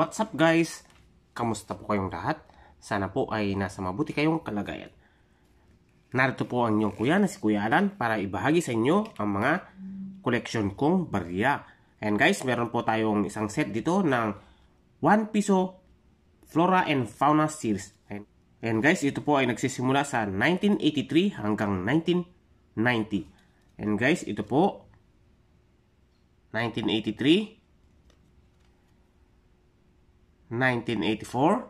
What's up guys? Kamusta po kayong lahat? Sana po ay nasa mabuti kayong kalagayan. Narito po ang inyong kuya na si Kuya Alan para ibahagi sa inyo ang mga collection kong barya. And guys, meron po tayong isang set dito ng 1 piso Flora and Fauna series. and guys, ito po ay nagsisimula sa 1983 hanggang 1990. And guys, ito po 1983 1984,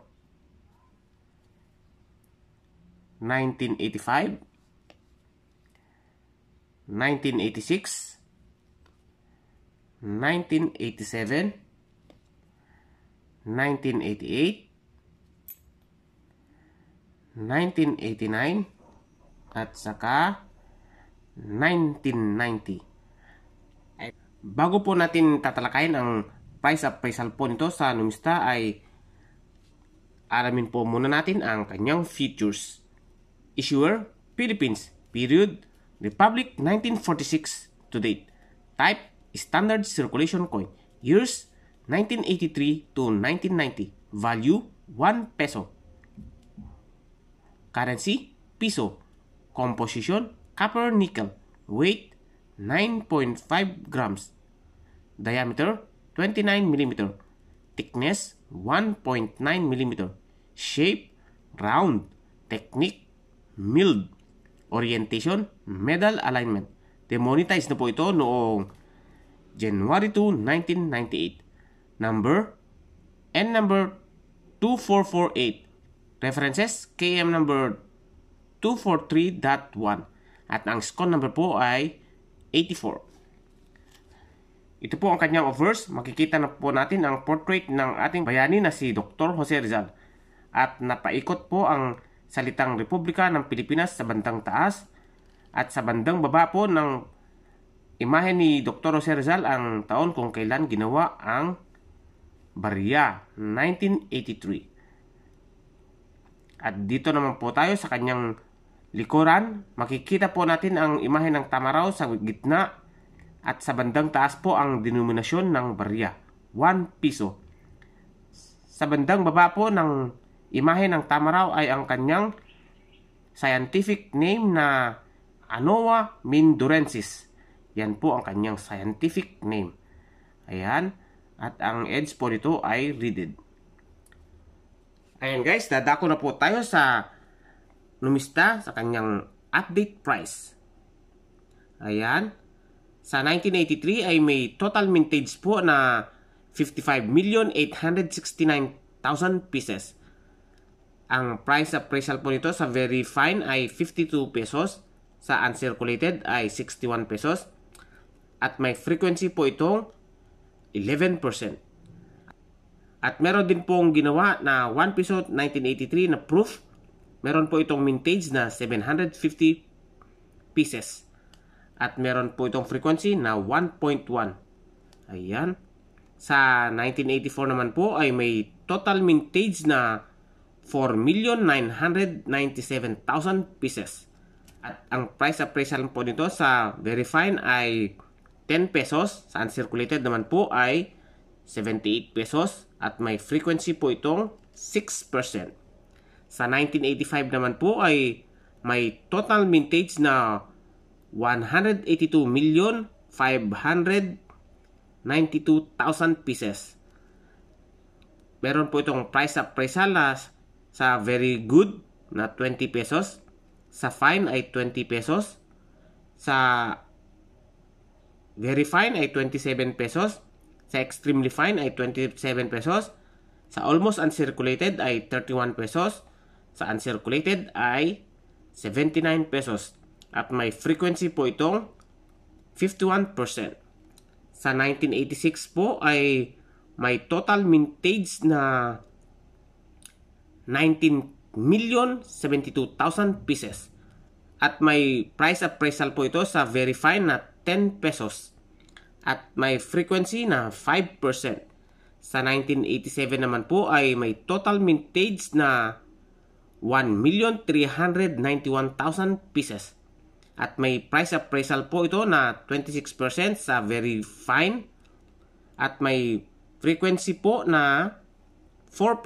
1985, 1986, 1987, 1988, 1989, at saka 1990. Bago po natin tatalakayin ang price appraisal po nito sa numista ay aramin po muna natin ang kanyang features. Issuer, Philippines. Period, Republic 1946 to date. Type, Standard Circulation Coin. Years, 1983 to 1990. Value, 1 peso. Currency, piso. Composition, copper nickel. Weight, 9.5 grams. Diameter, 29 mm. Thickness 1.9 mm. Shape round. Technique Milled Orientation medal alignment. Demonetize na po ito noong January 2, 1998. Number N number 2448. References KM number 243.1 at ang score number po ay 84. Ito po ang kanyang verse. Makikita na po natin ang portrait ng ating bayani na si Dr. Jose Rizal. At napaikot po ang salitang Republika ng Pilipinas sa bandang taas at sa bandang baba po ng imahe ni Dr. Jose Rizal ang taon kung kailan ginawa ang Barya 1983. At dito naman po tayo sa kanyang likuran. Makikita po natin ang imahe ng Tamaraw sa gitna at sa bandang taas po ang denominasyon ng barya, 1 piso. Sa bandang baba po ng imahe ng tamaraw ay ang kanyang scientific name na Anoa mindurensis. Yan po ang kanyang scientific name. Ayan. At ang edge po nito ay reeded. Ayan guys, dadako na po tayo sa numista sa kanyang update price. Ayan. Sa 1983 ay may total mintage po na 55,869,000 pieces. Ang price appraisal po nito sa very fine ay 52 pesos, sa uncirculated ay 61 pesos, at may frequency po itong 11%. At meron din pong ginawa na 1 peso 1983 na proof. Meron po itong mintage na 750 pieces. At meron po itong frequency na 1.1. Ayan. Sa 1984 naman po ay may total mintage na 4,997,000 pieces. At ang price appraisal po nito sa very fine ay 10 pesos. Sa uncirculated naman po ay 78 pesos. At may frequency po itong 6%. Sa 1985 naman po ay may total mintage na 182 million 592,000 pieces. Meron po itong price appraisal presalas sa very good na 20 pesos, sa fine ay 20 pesos, sa very fine ay 27 pesos, sa extremely fine ay 27 pesos, sa almost uncirculated ay 31 pesos, sa uncirculated ay 79 pesos at may frequency po itong 51%. Sa 1986 po ay may total mintage na 19 pieces. At may price appraisal po ito sa verify na 10 pesos. At may frequency na 5%. Sa 1987 naman po ay may total mintage na 1,391,000 pieces at may price appraisal po ito na 26% sa very fine. At may frequency po na 4%.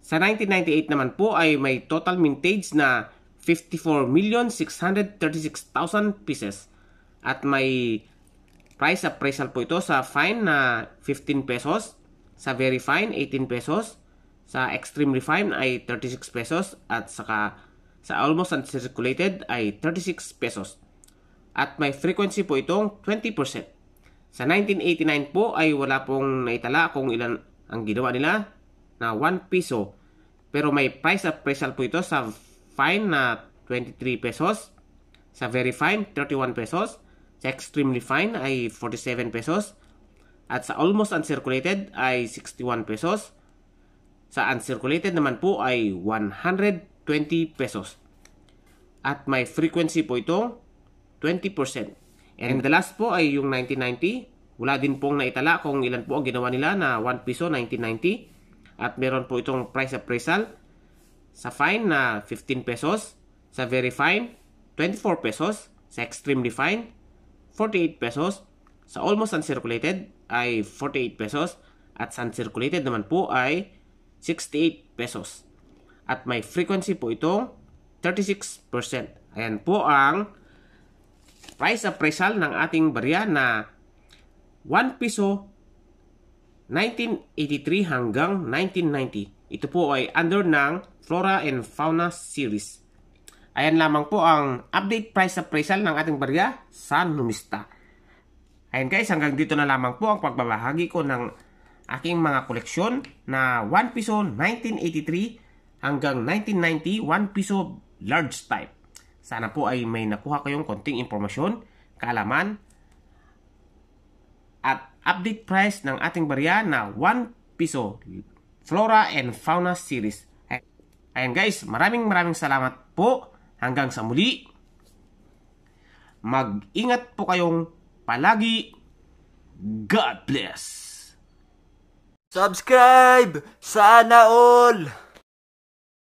Sa 1998 naman po ay may total mintage na 54,636,000 pieces. At may price appraisal po ito sa fine na 15 pesos, sa very fine 18 pesos, sa extremely fine ay 36 pesos at saka sa almost uncirculated ay 36 pesos. At may frequency po itong 20%. Sa 1989 po ay wala pong naitala kung ilan ang ginawa nila na 1 peso. Pero may price appraisal po ito sa fine na 23 pesos. Sa very fine, 31 pesos. Sa extremely fine ay 47 pesos. At sa almost uncirculated ay 61 pesos. Sa uncirculated naman po ay 100 20 pesos. At my frequency po ito, 20%. And the last po ay yung 1990. Wala din pong naitala kung ilan po ang ginawa nila na 1 piso 1990. At meron po itong price appraisal sa fine na 15 pesos, sa very fine 24 pesos, sa extremely fine 48 pesos, sa almost uncirculated ay 48 pesos at sa uncirculated naman po ay 68 pesos at may frequency po itong 36%. Ayan po ang price appraisal ng ating barya na 1 piso 1983 hanggang 1990. Ito po ay under ng Flora and Fauna series. Ayan lamang po ang update price appraisal ng ating barya sa Numista. Ayan guys, hanggang dito na lamang po ang pagbabahagi ko ng aking mga koleksyon na 1 piso 1983 hanggang 1990, 1 piso large type. Sana po ay may nakuha kayong konting impormasyon, kalaman at update price ng ating barya na 1 piso Flora and Fauna Series. Ayan guys, maraming maraming salamat po. Hanggang sa muli, mag-ingat po kayong palagi. God bless! Subscribe! Sana all!